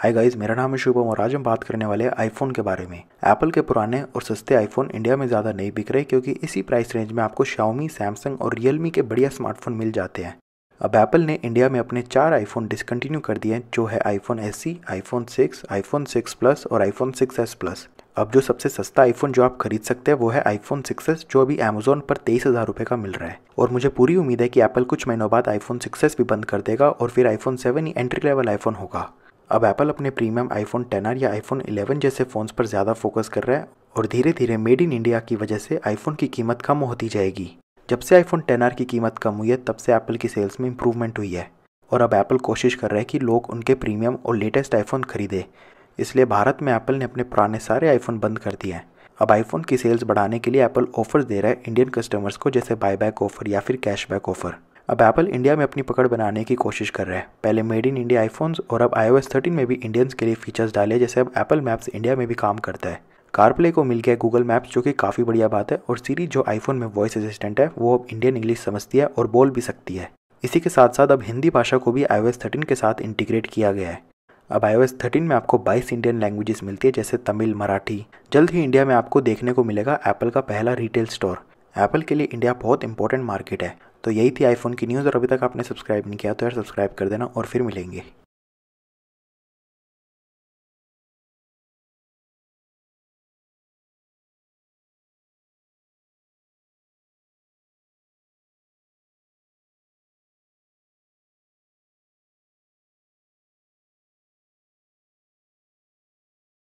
हाय guys मेरा नाम है शुभम और आज हम बात करने वाले आईफोन के बारे में एप्पल के पुराने और सस्ते आईफोन इंडिया में ज़्यादा नहीं बिक रहे क्योंकि इसी प्राइस रेंज में आपको शाओमी सैमसंग और रियलमी के बढ़िया स्मार्टफोन मिल जाते हैं अब एप्पल ने इंडिया में अपने चार आईफोन डिसकंटिन्यू कर दिए हैं जो है iPhone S C iPhone six iPhone six plus और आईफोन सिक्स एस प्लस अब जो सबसे सस्ता आईफोन जो आप खरीद सकते हैं वो है आईफोन सिक्सेस जो अभी अमेजोन पर तेईस हज़ार रुपये का मिल रहा है और मुझे पूरी उम्मीद है कि एप्पल कुछ महीनों बाद आईफोन सिक्सेस भी बंद कर देगा और फिर आईफोन सेवन ही एंट्री लेवल आईफोन होगा अब एप्पल अपने प्रीमियम आईफोन टेन या आईफोन 11 जैसे फ़ोन्स पर ज़्यादा फोकस कर रहा है और धीरे धीरे मेड इन इंडिया की वजह से आईफोन की कीमत कम होती जाएगी जब से आईफोन टेन की कीमत कम हुई है तब से एप्पल की सेल्स में इंप्रूवमेंट हुई है और अब एप्पल कोशिश कर रहा है कि लोग उनके प्रीमियम और लेटेस्ट आईफोन खरीदे इसलिए भारत में एप्पल ने अपने पुराने सारे आईफोन बंद कर दिए हैं अब आईफोन की सेल्स बढ़ाने के लिए एप्पल ऑफर दे रहा है इंडियन कस्टमर्स को जैसे बायबैक ऑफर या फिर कैशबैक ऑफर अब एप्पल इंडिया में अपनी पकड़ बनाने की कोशिश कर रहा है पहले मेड इन इंडिया आईफोन्स और अब एस थर्टीन में भी इंडियंस के लिए फीचर्स डाले जैसे अब एप्पल मैप्स इंडिया में भी काम करता है कारप्ले को मिल गया गूगल मैप्स जो कि काफ़ी बढ़िया बात है और सीरी जो आईफोन में वॉइस असिस्टेंट है वो अब इंडियन इंग्लिश समझती है और बोल भी सकती है इसी के साथ साथ अब हिंदी भाषा को भी एस थर्टीन के साथ इंटीग्रेट किया गया है अब आई ओ एस थर्टीन में आपको बाईस इंडियन लैंग्वेजेस मिलती है जैसे तमिल मराठी जल्द ही इंडिया में आपको देखने को मिलेगा एप्पल का पहला रिटेल स्टोर एप्पल के लिए इंडिया बहुत इंपॉर्टेंट मार्केट है तो यही थी आईफोन की न्यूज़ और अभी तक आपने सब्सक्राइब नहीं किया तो यार सब्सक्राइब कर देना और फिर मिलेंगे